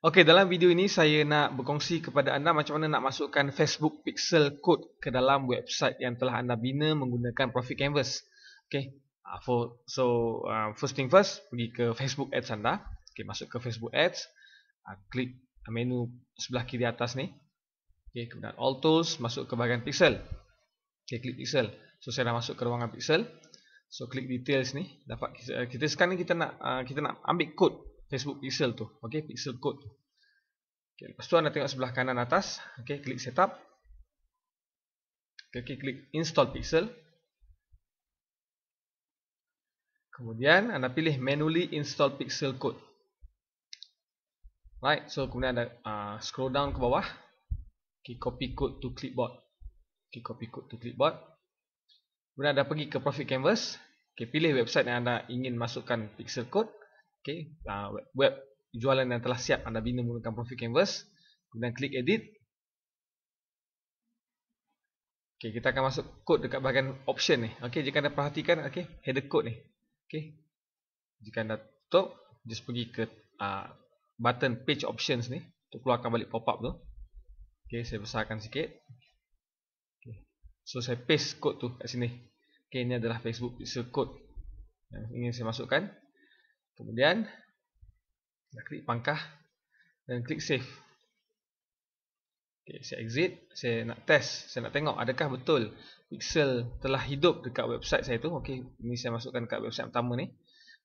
Okey, dalam video ini saya nak berkongsi kepada anda macam mana nak masukkan Facebook Pixel code ke dalam website yang telah anda bina menggunakan Profit Canvas. Okey. Uh, for so uh, first thing first, pergi ke Facebook Ads anda. Okey, masuk ke Facebook Ads. Uh, klik menu sebelah kiri atas ni. Okey, kemudian all tools masuk ke bahagian Pixel. Okey, klik Pixel. So saya dah masuk ke ruangan Pixel. So klik details ni, dapat kita, kita sekarang ni kita nak uh, kita nak ambil code Facebook Pixel tu, okey Pixel Code tu. Okey, lepas tu anda tengok sebelah kanan atas, okey klik setup. Okey, klik install Pixel. Kemudian anda pilih manually install Pixel Code. Right, so kemudian anda uh, scroll down ke bawah. Okey, copy code to clipboard. Okey, copy code to clipboard. Kemudian anda pergi ke profit canvas. Okey, pilih website yang anda ingin masukkan Pixel Code okay, uh, web, web jualan yang telah siap anda bina menggunakan profit canvas kemudian klik edit okay, kita akan masuk kod dekat bahagian option ni okay, jika anda perhatikan okay, header code ni okay. jika anda tutup just pergi ke uh, button page options ni untuk keluarkan balik pop up tu okay, saya besarkan sikit okay. so saya paste code tu kat sini okay, ini adalah facebook pixel code yang ingin saya masukkan Kemudian kita klik pangkah dan klik save. Okey, saya exit, saya nak test, saya nak tengok adakah betul pixel telah hidup dekat website saya tu. Okey, ini saya masukkan dekat website pertama ni.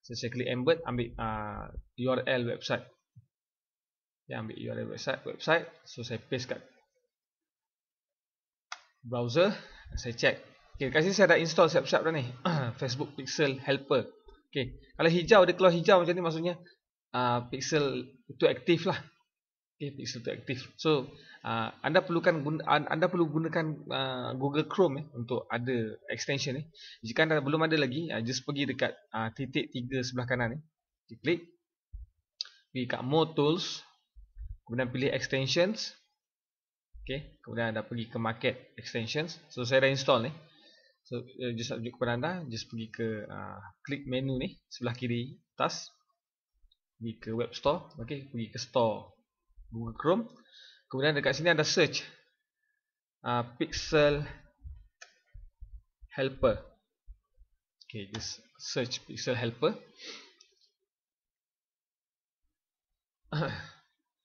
So, saya klik embed ambil uh, ah, URL website. Saya ambil URL website, website. So saya paste kat browser, saya check. Okey, kat saya dah install siap-siap dah ni. Facebook Pixel Helper. Okey, kalau hijau dia keluar hijau macam ni maksudnya uh, pixel itu aktif lah. Okey, pixel itu aktif. So uh, anda perlukan anda perlu gunakan uh, Google Chrome eh, untuk ada extension ni. Eh. Jika anda belum ada lagi, uh, just pergi dekat uh, titik tiga sebelah kanan ni. Eh. Klik pergi kat More Tools, kemudian pilih Extensions. Okay, kemudian anda pergi ke Market Extensions. So saya dah install ni. Eh. So, uh, just nak tunjuk kepada anda, just pergi ke uh, klik menu ni sebelah kiri atas. Pergi ke web store, okey, pergi ke store Google Chrome. Kemudian dekat sini anda search uh, Pixel Helper. Okey, just search Pixel Helper.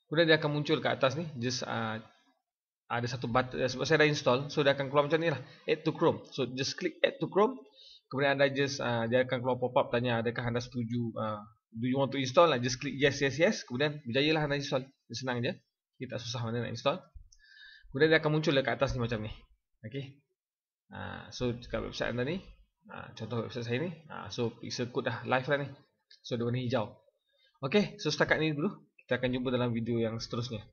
Kemudian dia akan muncul kat atas ni, just uh, ada satu button eh, sebab saya dah install so dia akan keluar macam ni lah add to chrome so just click add to chrome kemudian anda just uh, dia akan keluar pop up tanya adakah anda setuju uh, do you want to install lah just click yes yes yes kemudian lah anda install dia senang je dia tak susah mana nak install kemudian dia akan muncul dekat atas ni macam ni ok uh, so dekat website anda ni uh, contoh website saya ni uh, so pixel code dah live lah ni so dia warna hijau ok so setakat ni dulu kita akan jumpa dalam video yang seterusnya